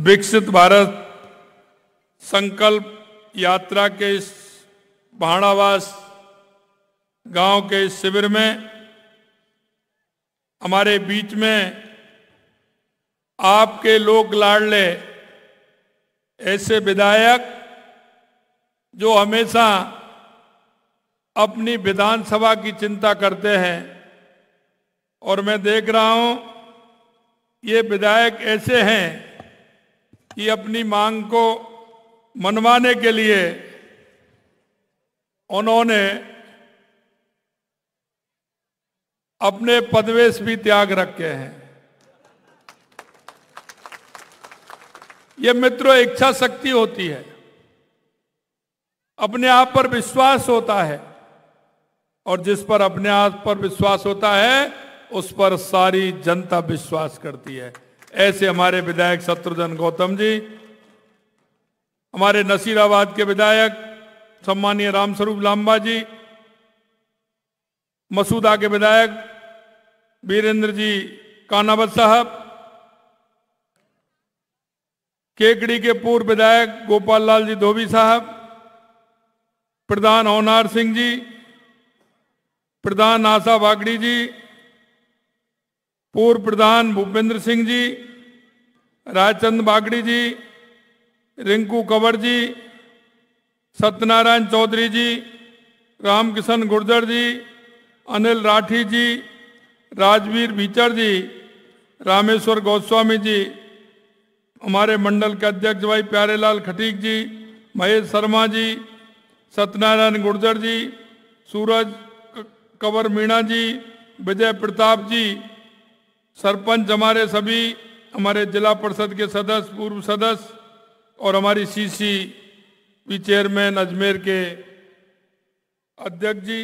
विकसित भारत संकल्प यात्रा के इस भाणावास गांव के इस शिविर में हमारे बीच में आपके लोक लाडले ऐसे विधायक जो हमेशा अपनी विधानसभा की चिंता करते हैं और मैं देख रहा हूं ये विधायक ऐसे हैं कि अपनी मांग को मनवाने के लिए उन्होंने अपने पदवेश भी त्याग रखे हैं ये मित्रों इच्छा शक्ति होती है अपने आप पर विश्वास होता है और जिस पर अपने आप पर विश्वास होता है उस पर सारी जनता विश्वास करती है ऐसे हमारे विधायक शत्रुघ्न गौतम जी हमारे नसीराबाद के विधायक सम्मानीय रामस्वरूप लांबा जी मसूदा के विधायक वीरेंद्र जी कानावत साहब केकड़ी के पूर्व विधायक गोपाल लाल जी धोबी साहब प्रधान ओनार सिंह जी प्रधान आशा वागड़ी जी पूर्व प्रधान भूपेंद्र सिंह जी राजचंद बागड़ी जी रिंकू कंवर जी सत्यनारायण चौधरी जी रामकिशन गुर्जर जी अनिल राठी जी राजवीर भीचर जी रामेश्वर गोस्वामी जी हमारे मंडल के अध्यक्ष भाई प्यारेलाल खटीक जी महेश शर्मा जी सत्यनारायण गुर्जर जी सूरज कंवर मीणा जी विजय प्रताप जी सरपंच हमारे सभी हमारे जिला परिषद के सदस्य पूर्व सदस्य और हमारी सीसी सी चेयरमैन अजमेर के अध्यक्ष जी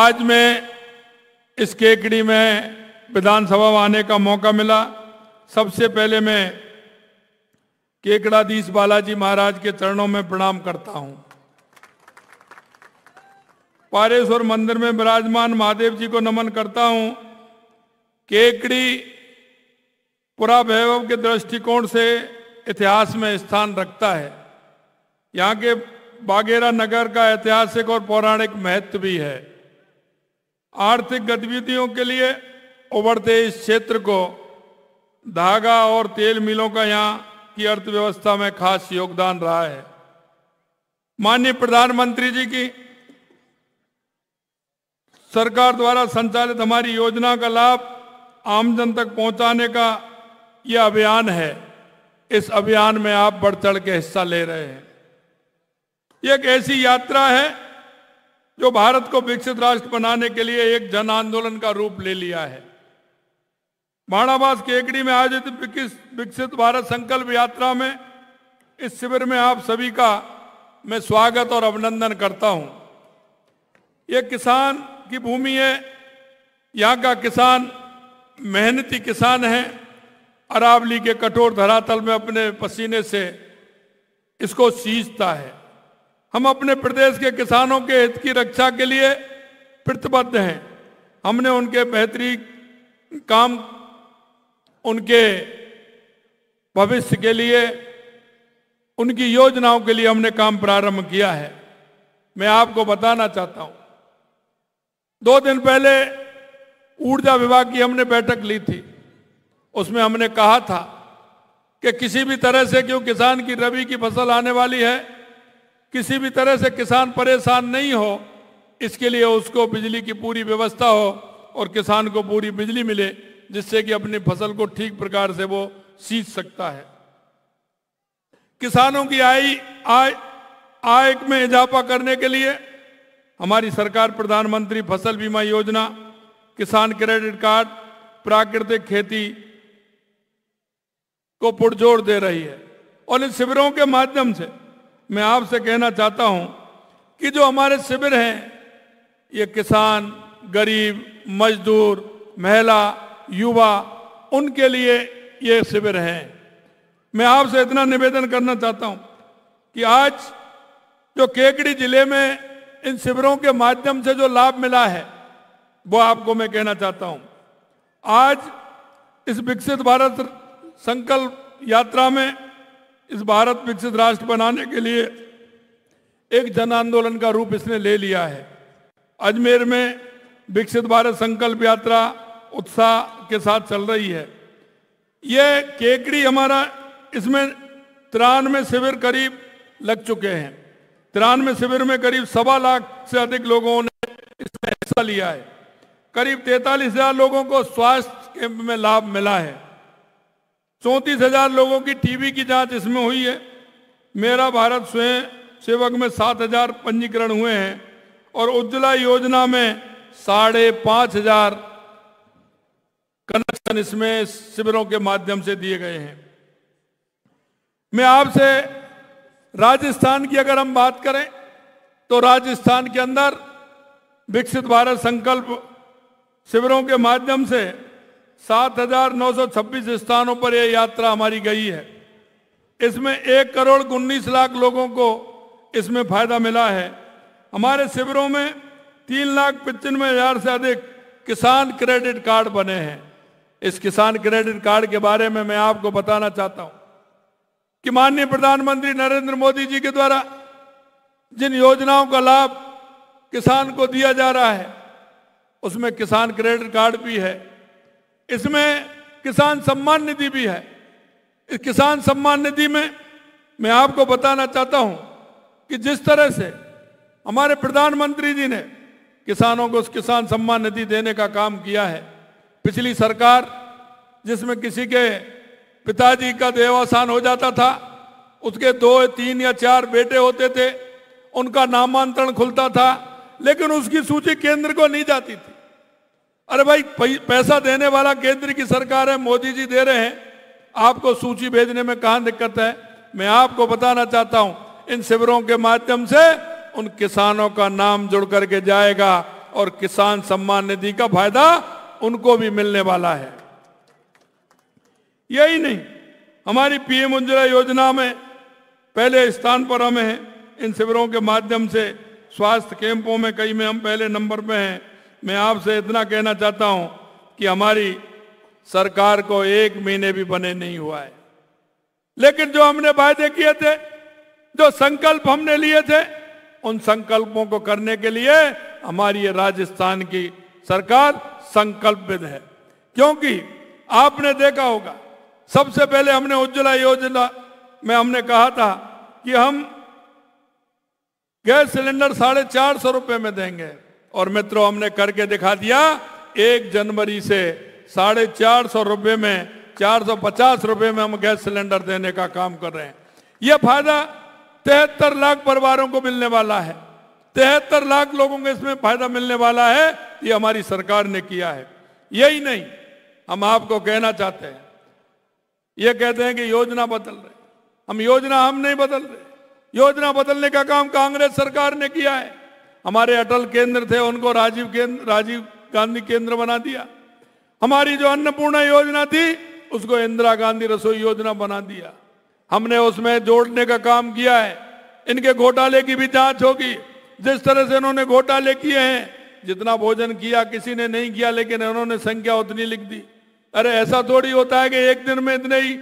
आज मैं इस केकड़ी में विधानसभा में आने का मौका मिला सबसे पहले मैं केकड़ाधीश बालाजी महाराज के चरणों में प्रणाम करता हूं पारेश्वर मंदिर में विराजमान महादेव जी को नमन करता हूं केकड़ी पुरा वैभव के दृष्टिकोण से इतिहास में स्थान रखता है यहाँ के बागेरा नगर का ऐतिहासिक और पौराणिक महत्व भी है आर्थिक गतिविधियों के लिए उभरते इस क्षेत्र को धागा और तेल मिलों का यहाँ की अर्थव्यवस्था में खास योगदान रहा है माननीय प्रधानमंत्री जी की सरकार द्वारा संचालित हमारी योजना का लाभ आमजन तक पहुंचाने का यह अभियान है इस अभियान में आप बढ़ चढ़ के हिस्सा ले रहे हैं यह एक ऐसी यात्रा है जो भारत को विकसित राष्ट्र बनाने के लिए एक जन आंदोलन का रूप ले लिया है बाणाबास केकड़ी में आयोजित विकसित भारत संकल्प यात्रा में इस शिविर में आप सभी का मैं स्वागत और अभिनंदन करता हूं ये किसान की भूमि है यहाँ का किसान मेहनती किसान हैं अरावली के कठोर धरातल में अपने पसीने से इसको सींचता है हम अपने प्रदेश के किसानों के हित की रक्षा के लिए प्रतिबद्ध हैं हमने उनके बेहतरीन काम उनके भविष्य के लिए उनकी योजनाओं के लिए हमने काम प्रारंभ किया है मैं आपको बताना चाहता हूं दो दिन पहले ऊर्जा विभाग की हमने बैठक ली थी उसमें हमने कहा था कि किसी भी तरह से क्यों किसान की रबी की फसल आने वाली है किसी भी तरह से किसान परेशान नहीं हो इसके लिए उसको बिजली की पूरी व्यवस्था हो और किसान को पूरी बिजली मिले जिससे कि अपनी फसल को ठीक प्रकार से वो सींच सकता है किसानों की आय आय आय में इजाफा करने के लिए हमारी सरकार प्रधानमंत्री फसल बीमा योजना किसान क्रेडिट कार्ड प्राकृतिक खेती को पुरजोर दे रही है और इन शिविरों के माध्यम से मैं आपसे कहना चाहता हूं कि जो हमारे शिविर हैं ये किसान गरीब मजदूर महिला युवा उनके लिए ये शिविर हैं मैं आपसे इतना निवेदन करना चाहता हूं कि आज जो केकड़ी जिले में इन शिविरों के माध्यम से जो लाभ मिला है वो आपको मैं कहना चाहता हूं आज इस विकसित भारत संकल्प यात्रा में इस भारत विकसित राष्ट्र बनाने के लिए एक जन आंदोलन का रूप इसने ले लिया है अजमेर में विकसित भारत संकल्प यात्रा उत्साह के साथ चल रही है यह केकड़ी हमारा इसमें तिरानवे शिविर करीब लग चुके हैं तिरानवे शिविर में करीब सवा लाख से अधिक लोगों ने इसमें हिस्सा लिया है करीब तैतालीस हजार लोगों को स्वास्थ्य कैंप में लाभ मिला है चौंतीस हजार लोगों की टीबी की जांच इसमें हुई है मेरा भारत स्वयं सेवक में सात हजार पंजीकरण हुए हैं और उज्ज्वला योजना में साढ़े पांच हजार कनेक्शन इसमें शिविरों के माध्यम से दिए गए हैं मैं आपसे राजस्थान की अगर हम बात करें तो राजस्थान के अंदर विकसित भारत संकल्प शिविरों के माध्यम से 7,926 स्थानों पर यह यात्रा हमारी गई है इसमें एक करोड़ उन्नीस लाख लोगों को इसमें फायदा मिला है हमारे शिविरों में तीन लाख पचानवे हजार से अधिक किसान क्रेडिट कार्ड बने हैं इस किसान क्रेडिट कार्ड के बारे में मैं आपको बताना चाहता हूं कि माननीय प्रधानमंत्री नरेंद्र मोदी जी के द्वारा जिन योजनाओं का लाभ किसान को दिया जा रहा है उसमें किसान क्रेडिट कार्ड भी है इसमें किसान सम्मान निधि भी है इस किसान सम्मान निधि में मैं आपको बताना चाहता हूं कि जिस तरह से हमारे प्रधानमंत्री जी ने किसानों को उस किसान सम्मान निधि देने का काम किया है पिछली सरकार जिसमें किसी के पिताजी का देवासान हो जाता था उसके दो तीन या चार बेटे होते थे उनका नामांतरण खुलता था लेकिन उसकी सूची केंद्र को नहीं जाती थी अरे भाई पैसा देने वाला केंद्र की सरकार है मोदी जी दे रहे हैं आपको सूची भेजने में कहा दिक्कत है मैं आपको बताना चाहता हूं इन शिविरों के माध्यम से उन किसानों का नाम जुड़ करके जाएगा और किसान सम्मान निधि का फायदा उनको भी मिलने वाला है यही नहीं हमारी पीएम उज्ज्वला योजना में पहले स्थान पर हम हैं इन शिविरों के माध्यम से स्वास्थ्य कैंपों में कई में हम पहले नंबर पे हैं मैं आपसे इतना कहना चाहता हूं कि हमारी सरकार को एक महीने भी बने नहीं हुआ है लेकिन जो हमने वायदे किए थे जो संकल्प हमने लिए थे उन संकल्पों को करने के लिए हमारी राजस्थान की सरकार संकल्पित है क्योंकि आपने देखा होगा सबसे पहले हमने उज्ज्वला योजना में हमने कहा था कि हम गैस सिलेंडर साढ़े चार सौ रुपये में देंगे और मित्रों हमने करके दिखा दिया एक जनवरी से साढ़े चार सौ रुपये में चार सौ पचास रुपये में हम गैस सिलेंडर देने का काम कर रहे हैं यह फायदा तिहत्तर लाख परिवारों को मिलने वाला है तिहत्तर लाख लोगों को इसमें फायदा मिलने वाला है ये हमारी सरकार ने किया है यही नहीं हम आपको कहना चाहते हैं ये कहते हैं कि योजना बदल रहे हम योजना हम नहीं बदल रहे योजना बदलने का काम कांग्रेस सरकार ने किया है हमारे अटल केंद्र थे उनको राजीव केंद्र राजीव गांधी केंद्र बना दिया हमारी जो अन्नपूर्णा योजना थी उसको इंदिरा गांधी रसोई योजना बना दिया हमने उसमें जोड़ने का काम किया है इनके घोटाले की भी जांच होगी जिस तरह से इन्होंने घोटाले किए हैं जितना भोजन किया किसी ने नहीं किया लेकिन उन्होंने संख्या उतनी लिख दी अरे ऐसा थोड़ी होता है कि एक दिन में इतने ही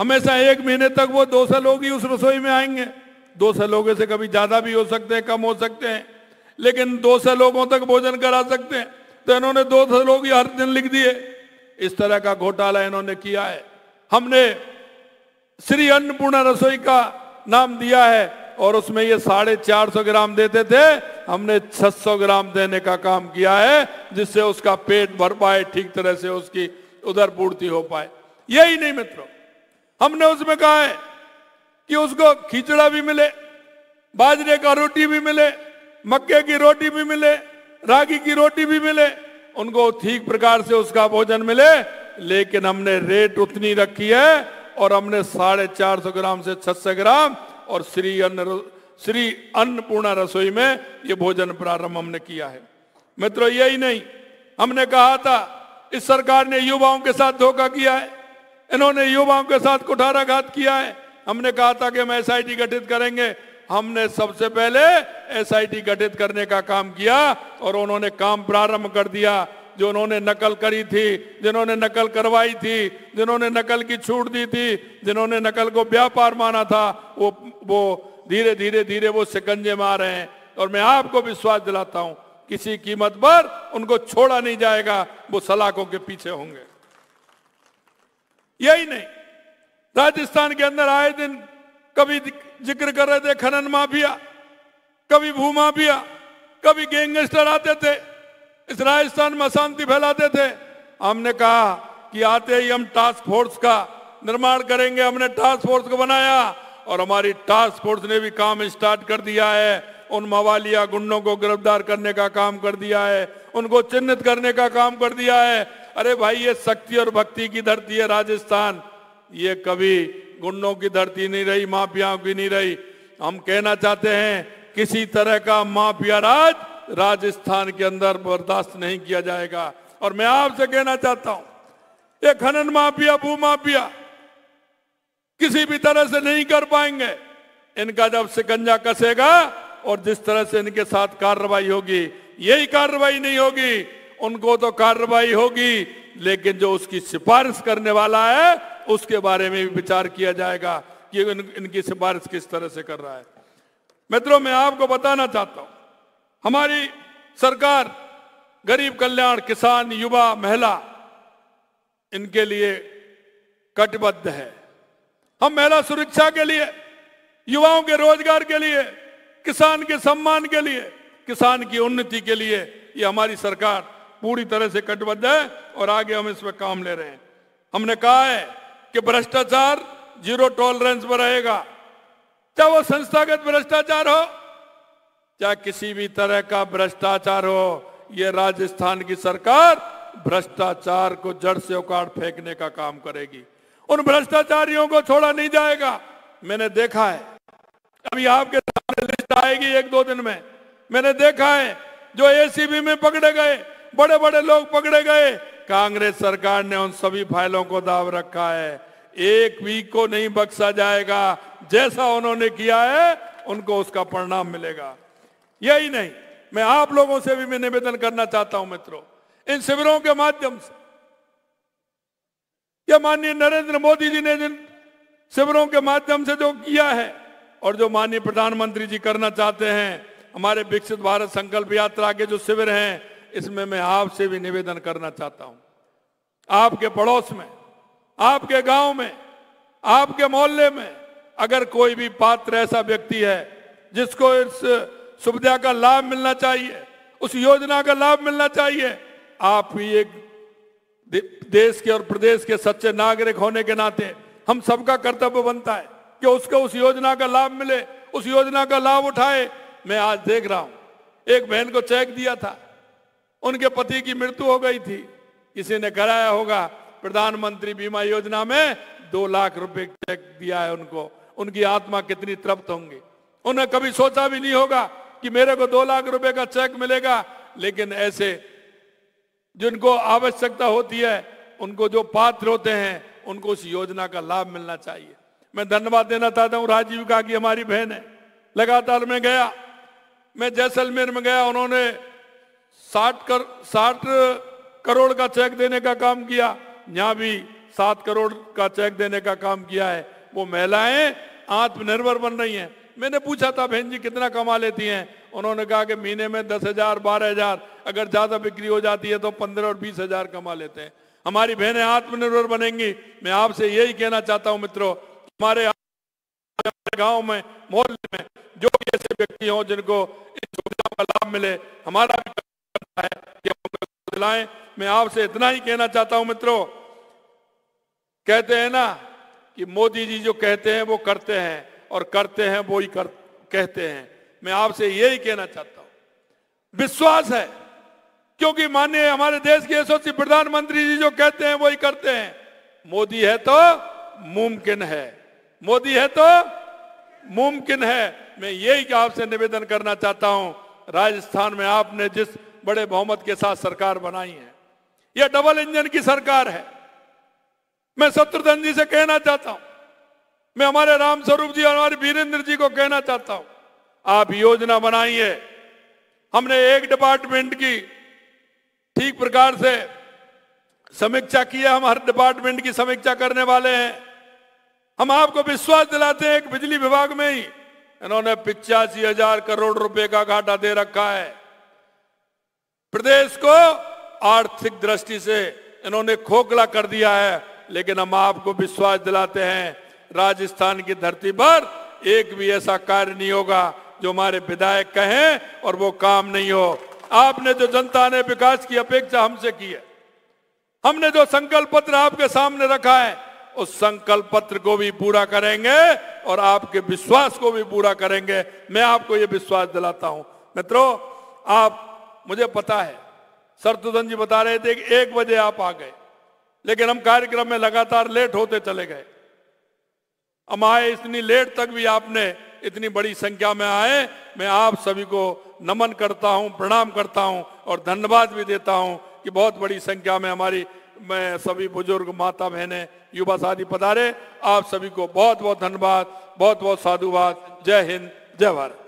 हमेशा एक महीने तक वो दो सौ लोग ही उस रसोई में आएंगे दो सौ लोगों से कभी ज्यादा भी हो सकते हैं कम हो सकते हैं लेकिन दो सौ लोगों तक भोजन करा सकते हैं तो इन्होंने दो सौ लोग हर दिन लिख दिए इस तरह का घोटाला इन्होंने किया है हमने श्री अन्नपूर्णा रसोई का नाम दिया है और उसमें ये साढ़े चार सौ ग्राम देते थे हमने छह सौ ग्राम देने का काम किया है जिससे उसका पेट भर पाए ठीक तरह से उसकी उधर पूर्ति हो पाए यही नहीं मित्रों हमने उसमें कहा है कि उसको खिचड़ा भी मिले बाजरे का रोटी भी मिले मक्के की रोटी भी मिले रागी की रोटी भी मिले उनको ठीक प्रकार से उसका भोजन मिले लेकिन हमने रेट उतनी रखी है और हमने साढ़े चार सौ ग्राम से छह सौ ग्राम और श्री अन्न श्री अन्नपूर्णा रसोई में ये भोजन प्रारंभ हमने किया है मित्रों यही नहीं हमने कहा था इस सरकार ने युवाओं के साथ धोखा किया है इन्होंने युवाओं के साथ कुठाराघात किया है हमने कहा था कि हम एस गठित करेंगे हमने सबसे पहले एसआईटी गठित करने का काम किया और उन्होंने काम प्रारंभ कर दिया जो उन्होंने नकल करी थी जिन्होंने नकल करवाई थी जिन्होंने नकल की छूट दी थी जिन्होंने नकल को व्यापार माना था वो वो धीरे धीरे धीरे वो सिकंजे मार रहे हैं और मैं आपको विश्वास दिलाता हूं किसी कीमत पर उनको छोड़ा नहीं जाएगा वो सलाखों के पीछे होंगे यही नहीं राजस्थान के अंदर आए दिन कभी जिक्र कर रहे थे खनन माफिया कभी भू माफिया कभी गैंगस्टर आते थे इस राजस्थान में अशांति फैलाते थे हमने कहा कि आते ही हम टास्क फोर्स का निर्माण करेंगे हमने टास्क फोर्स को बनाया और हमारी टास्क फोर्स ने भी काम स्टार्ट कर दिया है उन मवालिया गुंडों को गिरफ्तार करने का काम कर दिया है उनको चिन्हित करने का काम कर दिया है अरे भाई ये शक्ति और भक्ति की धरती है राजस्थान ये कभी गुंडों की धरती नहीं रही माफियाओं की नहीं रही हम कहना चाहते हैं किसी तरह का माफिया राज राजस्थान के अंदर बर्दाश्त नहीं किया जाएगा और मैं आपसे कहना चाहता हूं ये खनन माफिया भू माफिया किसी भी तरह से नहीं कर पाएंगे इनका जब सिकंजा कसेगा और जिस तरह से इनके साथ कार्रवाई होगी यही कार्रवाई नहीं होगी उनको तो कार्रवाई होगी लेकिन जो उसकी सिफारिश करने वाला है उसके बारे में भी विचार किया जाएगा कि इन, इनकी सिफारिश किस तरह से कर रहा है मित्रों मैं आपको बताना चाहता हूं हमारी सरकार गरीब कल्याण किसान युवा महिला इनके लिए कटिबद्ध है हम महिला सुरक्षा के लिए युवाओं के रोजगार के लिए किसान के सम्मान के लिए किसान की उन्नति के लिए ये हमारी सरकार पूरी तरह से कटिबद्ध है और आगे हम इसमें काम ले रहे हैं हमने कहा है कि भ्रष्टाचार जीरो टॉलरेंस पर रहेगा चाहे वो संस्थागत भ्रष्टाचार हो चाहे किसी भी तरह का भ्रष्टाचार हो ये राजस्थान की सरकार भ्रष्टाचार को जड़ से उखाड़ फेंकने का काम करेगी उन भ्रष्टाचारियों को छोड़ा नहीं जाएगा मैंने देखा है अभी आपके सामने लिस्ट आएगी एक दो दिन में मैंने देखा है जो एसीबी में पकड़े गए बड़े बड़े लोग पकड़े गए कांग्रेस सरकार ने उन सभी फाइलों को दाव रखा है एक भी को नहीं बख्शा जाएगा जैसा उन्होंने किया है उनको उसका परिणाम मिलेगा यही नहीं मैं आप लोगों से भी मैं निवेदन करना चाहता हूं मित्रों इन शिविरों के माध्यम से यह माननीय नरेंद्र मोदी जी ने जिन शिविरों के माध्यम से जो किया है और जो माननीय प्रधानमंत्री जी करना चाहते हैं हमारे विकसित भारत संकल्प यात्रा के जो शिविर हैं इसमें मैं आपसे भी निवेदन करना चाहता हूं आपके पड़ोस में आपके गांव में आपके मोहल्ले में अगर कोई भी पात्र ऐसा व्यक्ति है जिसको इस सुविधा का लाभ मिलना चाहिए उस योजना का लाभ मिलना चाहिए आप भी एक देश के और प्रदेश के सच्चे नागरिक होने के नाते हम सबका कर्तव्य बनता है कि उसको उस योजना का लाभ मिले उस योजना का लाभ उठाए मैं आज देख रहा हूं एक बहन को चेक दिया था उनके पति की मृत्यु हो गई थी किसी ने कराया होगा प्रधानमंत्री बीमा योजना में दो लाख रुपए चेक दिया है उनको उनकी आत्मा कितनी तृप्त होंगी उन्हें कभी सोचा भी नहीं होगा कि मेरे को दो लाख रुपए का चेक मिलेगा लेकिन ऐसे जिनको आवश्यकता होती है उनको जो पात्र होते हैं उनको उस योजना का लाभ मिलना चाहिए मैं धन्यवाद देना चाहता हूँ राजीव का कि हमारी बहन है लगातार मैं गया मैं जैसलमेर में गया उन्होंने साठ कर साठ करोड़ का चेक देने का काम किया यहां भी सात करोड़ का चेक देने का काम किया है वो महिलाएं आत्मनिर्भर बन रही हैं मैंने पूछा था बहन जी कितना कमा लेती हैं उन्होंने कहा कि महीने में दस हजार बारह हजार अगर ज्यादा बिक्री हो जाती है तो पंद्रह और बीस हजार कमा लेते हैं हमारी बहनें आत्मनिर्भर बनेंगी मैं आपसे यही कहना चाहता हूं मित्रों हमारे गांव में मोहल्ले में जो ऐसे व्यक्ति हो जिनको इस योजना का लाभ मिले हमारा भी लाएं मैं आपसे इतना ही कहना चाहता हूं मित्रों कहते हैं ना कि मोदी जी जो कहते हैं वो करते हैं और करते हैं वो ही कर, कहते हैं मैं आपसे यही कहना चाहता हूं विश्वास है क्योंकि माननीय हमारे देश के यशस्वी प्रधानमंत्री जी जो कहते हैं वो ही करते हैं मोदी है तो मुमकिन है मोदी है तो मुमकिन है मैं यही आपसे निवेदन करना चाहता हूं राजस्थान में आपने जिस बड़े बहुमत के साथ सरकार बनाई है यह डबल इंजन की सरकार है मैं शत्रुधन जी से कहना चाहता हूं मैं हमारे रामस्वरूप जी और हमारे वीरेंद्र जी को कहना चाहता हूं आप योजना बनाइए हमने एक डिपार्टमेंट की ठीक प्रकार से समीक्षा की है हम हर डिपार्टमेंट की समीक्षा करने वाले हैं हम आपको विश्वास दिलाते हैं एक बिजली विभाग में ही इन्होंने पिचासी हजार करोड़ रुपए का घाटा दे रखा है प्रदेश को आर्थिक दृष्टि से इन्होंने खोखला कर दिया है लेकिन हम आपको विश्वास दिलाते हैं राजस्थान की धरती पर एक भी ऐसा कार्य नहीं होगा जो हमारे विधायक कहें और वो काम नहीं हो आपने जो जनता ने विकास की अपेक्षा हमसे की है हमने जो संकल्प पत्र आपके सामने रखा है उस संकल्प पत्र को भी पूरा करेंगे और आपके विश्वास को भी पूरा करेंगे मैं आपको ये विश्वास दिलाता हूं मित्रों आप मुझे पता है सर तुदन जी बता रहे थे कि एक बजे आप आ गए लेकिन हम कार्यक्रम में लगातार लेट होते चले गए हम आए इतनी लेट तक भी आपने इतनी बड़ी संख्या में आए मैं आप सभी को नमन करता हूं प्रणाम करता हूं और धन्यवाद भी देता हूं कि बहुत बड़ी संख्या में हमारी मैं सभी बुजुर्ग माता बहने युवा साथी पधारे आप सभी को बहुत बहुत धन्यवाद बहुत बहुत साधुवाद जय हिंद जय भारत